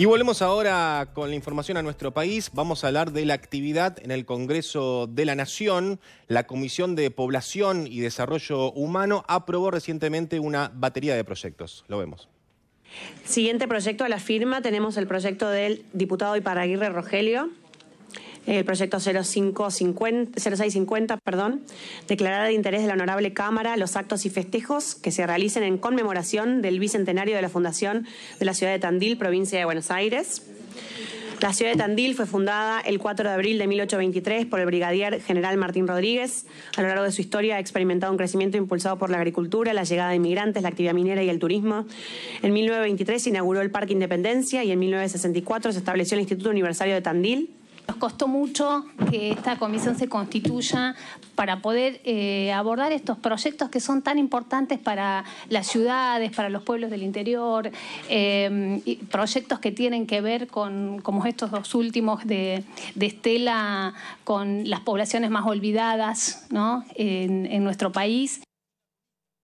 Y volvemos ahora con la información a nuestro país. Vamos a hablar de la actividad en el Congreso de la Nación. La Comisión de Población y Desarrollo Humano aprobó recientemente una batería de proyectos. Lo vemos. Siguiente proyecto a la firma tenemos el proyecto del diputado Iparaguirre Rogelio. Eh, el proyecto 0550, 0650, perdón, de interés de la Honorable Cámara los actos y festejos que se realicen en conmemoración del bicentenario de la fundación de la ciudad de Tandil, provincia de Buenos Aires. La ciudad de Tandil fue fundada el 4 de abril de 1823 por el brigadier general Martín Rodríguez. A lo largo de su historia ha experimentado un crecimiento impulsado por la agricultura, la llegada de inmigrantes, la actividad minera y el turismo. En 1923 se inauguró el Parque Independencia y en 1964 se estableció el Instituto Universitario de Tandil. Nos costó mucho que esta comisión se constituya para poder eh, abordar estos proyectos que son tan importantes para las ciudades, para los pueblos del interior, eh, proyectos que tienen que ver con, como estos dos últimos de, Estela, con las poblaciones más olvidadas en nuestro país.